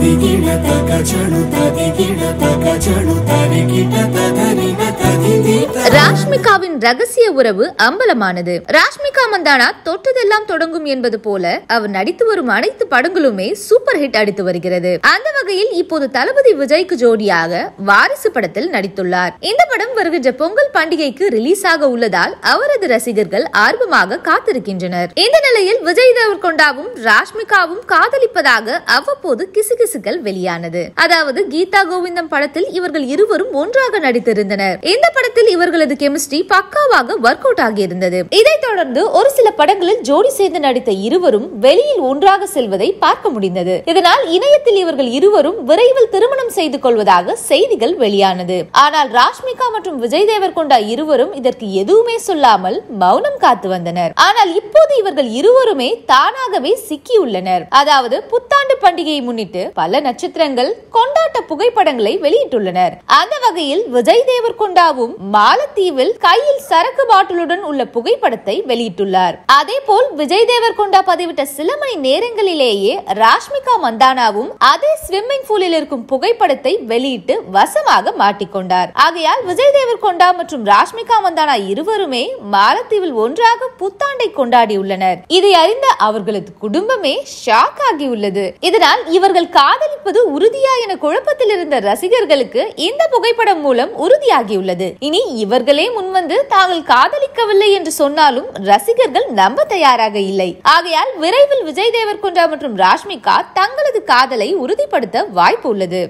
తదిగిణ తగచను తదిగిణ తగచను తరిగిట తగరిన తదిగి ராஷ்மிகாவின் ரகசிய உறவு அம்பலமானது ராஷ்மி சாமந்தானா தொட்டதெல்லாம் தொடங்கும் என்பது போல அவர் நடித்து வரும் அனைத்து படங்களுமே சூப்பர் ஹிட் அடித்து வருகிறது அந்த வகையில் இப்போது தளபதி விஜய்க்கு ஜோடியாக வாரிசு படத்தில் நடித்துள்ளார் இந்த படம் வருகின்ற பொங்கல் பண்டிகைக்கு ரிலீஸ் ஆக உள்ளதால் அவரது ரசிகர்கள் ஆர்வமாக காத்திருக்கின்றனர் இந்த நிலையில் விஜய் தேவர்கொண்டாவும் ராஷ்மிகாவும் காதலிப்பதாக அவ்வப்போது கிசுகிசுக்கள் வெளியானது அதாவது கீதா கோவிந்தம் படத்தில் இவர்கள் இருவரும் ஒன்றாக நடித்திருந்தனர் இந்த படத்தில் இவர்களது கெமிஸ்ட்ரி பக்காவாக ஒர்க் அவுட் ஆகியிருந்தது இதைத் தொடர்ந்து ஒரு சில படங்களில் ஜோடி சேர்ந்து நடித்த இருவரும் வெளியில் ஒன்றாக செல்வதை பார்க்க முடிந்தது இதனால் இணையத்தில் இவர்கள் இருவரும் விரைவில் திருமணம் செய்து கொள்வதாக செய்திகள் வெளியானது ஆனால் ராஷ்மிகா மற்றும் விஜய் கொண்டா இருவரும் இதற்கு எதுவுமே சொல்லாமல் மௌனம் காத்து வந்தனர் ஆனால் இப்போது இவர்கள் இருவருமே தானாகவே சிக்கியுள்ளனர் அதாவது புத்தாண்டு பண்டிகையை முன்னிட்டு பல நட்சத்திரங்கள் கொண்டாட்ட புகைப்படங்களை வெளியிட்டுள்ளனர் அந்த வகையில் விஜய் தேவர் கொண்டாவும் மாலத்தீவில் கையில் சரக்கு பாட்டிலுடன் உள்ள புகைப்படத்தை வெளியிட்டு வெளியிட்டுள்ளார் அதே போல் விஜய் தேவர்கொண்டா பதிவிட்ட சில மணி நேரங்களிலேயே ராஷ்மிகா மந்தானாவும் அதே ஸ்விம்மிங் பூலில் இருக்கும் புகைப்படத்தை வெளியிட்டு வசமாக மாட்டிக்கொண்டார் ஆகையால் விஜய் தேவர்கொண்டா மற்றும் ராஷ்மிகா மந்தானா இருவருமே மாலத்தீவில் ஒன்றாக புத்தாண்டை கொண்டாடியுள்ளனர் இதை அறிந்த அவர்களது குடும்பமே ஷாக் ஆகியுள்ளது இதனால் இவர்கள் காதலிப்பது உறுதியா என குழப்பத்தில் இருந்த ரசிகர்களுக்கு இந்த புகைப்படம் மூலம் உறுதியாகியுள்ளது இனி இவர்களே முன்வந்து தாங்கள் காதலிக்கவில்லை என்று சொன்னாலும் ரசிக ரசிகர்கள் நம்ப தயாராக இல்லை ஆகையால் விரைவில் விஜய் தேவர்கொண்டா மற்றும் ராஷ்மிகா தங்களது காதலை உறுதிப்படுத்த வாய்ப்பு உள்ளது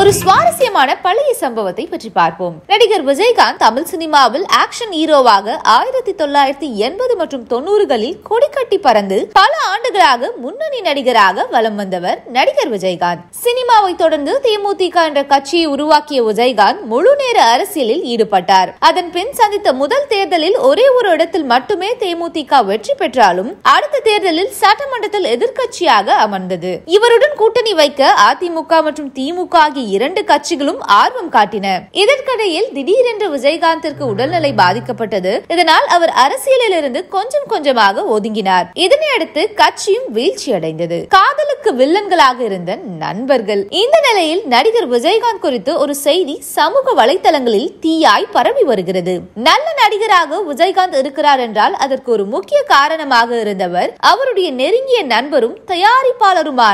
ஒரு சுவாரஸ்யமான பழைய சம்பவத்தை பற்றி பார்ப்போம் நடிகர் விஜயகாந்த் தமிழ் சினிமாவில் ஆக்ஷன் ஹீரோவாக ஆயிரத்தி தொள்ளாயிரத்தி எண்பது மற்றும் தொண்ணூறுகளில் கொடிக்கட்டி பறந்து பல ஆண்டுகளாக முன்னணி நடிகராக வலம் வந்தவர் நடிகர் விஜயகாந்த் சினிமாவை தொடர்ந்து தேமுதிக என்ற கட்சியை உருவாக்கிய விஜயகாந்த் முழு நேர அரசியலில் ஈடுபட்டார் அதன் பின் சந்தித்த முதல் தேர்தலில் ஒரே ஒரு இடத்தில் மட்டுமே தேமுதிக வெற்றி பெற்றாலும் அடுத்த தேர்தலில் சட்டமன்றத்தில் எதிர்கட்சியாக அமர்ந்தது இவருடன் கூட்டணி வைக்க அதிமுக மற்றும் திமுக ஆகிய இரண்டு கட்சிகளும் ஆர்வம் காட்டின இதற்கிடையில் திடீரென்று விஜயகாந்திற்கு உடல்நிலை பாதிக்கப்பட்டது இதனால் அவர் அரசியலில் இருந்து கொஞ்சம் கொஞ்சமாக ஒதுங்கினார் இதனையடுத்து கட்சியும் வீழ்ச்சி அடைந்தது காதலுக்கு வில்லன்களாக இருந்த நண்பர்கள் இந்த நிலையில் நடிகர் விஜயகாந்த் குறித்து ஒரு செய்தி சமூக வலைதளங்களில் தீயாய் பரவி வருகிறது நல்ல நடிகராக விஜயகாந்த் இருக்கிறார் என்றால் அதற்கு ஒரு முக்கிய காரணமாக இருந்தவர் அவருடைய நெருங்கிய நண்பரும் தயாரிப்பாளருமான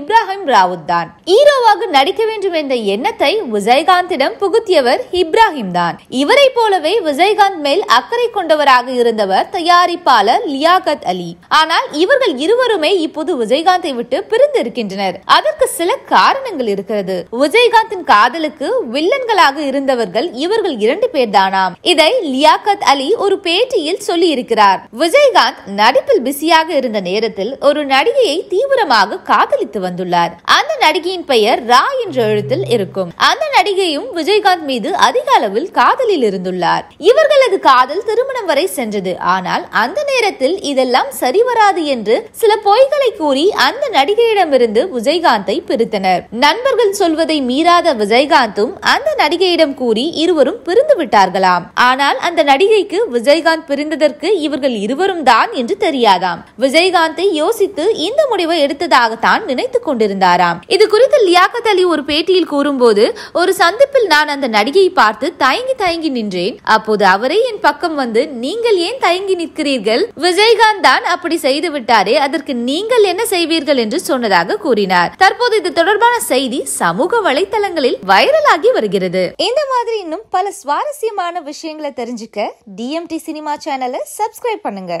இப்ராஹிம் ராவுத் தான் ஹீரோவாக நடிக்க வேண்டும் இந்த எண்ணத்தை விஜயகாந்திடம் புகுத்தியவர் இப்ராஹிம் தான் இவரை போலவே விஜயகாந்த் மேல் அக்கறை கொண்டவராக இருந்தவர் தயாரிப்பாளர் லியாகத் அலி ஆனால் இவர்கள் இருவருமே இப்போது விஜயகாந்தை விட்டு பிரிந்து இருக்கின்றனர் அதற்கு சில காரணங்கள் இருக்கிறது விஜயகாந்தின் காதலுக்கு வில்லன்களாக இருந்தவர்கள் இவர்கள் இரண்டு பேர் தானாம் இதை லியாகத் அலி ஒரு பேட்டியில் சொல்லி இருக்கிறார் விஜயகாந்த் நடிப்பில் பிஸியாக இருந்த நேரத்தில் ஒரு நடிகையை தீவிரமாக காதலித்து வந்துள்ளார் அந்த நடிகையின் பெயர் ரா என்று எழுத்து படத்தில் இருக்கும் அந்த நடிகையும் விஜயகாந்த் மீது அதிக அளவில் காதலில் இருந்துள்ளார் இவர்களது காதல் திருமணம் வரை சென்றது ஆனால் அந்த நேரத்தில் இதெல்லாம் சரிவராது என்று சில பொய்களை கூறி அந்த நடிகையிடமிருந்து விஜயகாந்தை பிரித்தனர் நண்பர்கள் சொல்வதை மீறாத விஜயகாந்தும் அந்த நடிகையிடம் கூறி இருவரும் பிரிந்து விட்டார்களாம் ஆனால் அந்த நடிகைக்கு விஜயகாந்த் பிரிந்ததற்கு இவர்கள் இருவரும் தான் என்று தெரியாதாம் விஜயகாந்தை யோசித்து இந்த முடிவை எடுத்ததாகத்தான் நினைத்துக் கொண்டிருந்தாராம் இது குறித்து லியாக்கத் அலி ஒரு பேட்டியில் நிகழ்ச்சியில் கூறும்போது ஒரு சந்திப்பில் நான் அந்த நடிகையை பார்த்து தயங்கி தயங்கி நின்றேன் அப்போது அவரே என் பக்கம் வந்து நீங்கள் ஏன் தயங்கி நிற்கிறீர்கள் விஜயகாந்த் தான் அப்படி செய்து விட்டாரே அதற்கு நீங்கள் என்ன செய்வீர்கள் என்று சொன்னதாக கூறினார் தற்போது இது தொடர்பான செய்தி சமூக வலைதளங்களில் வைரலாகி வருகிறது இந்த மாதிரி இன்னும் பல சுவாரஸ்யமான விஷயங்களை தெரிஞ்சுக்க டிஎம்டி சினிமா சேனலை சப்ஸ்கிரைப் பண்ணுங்க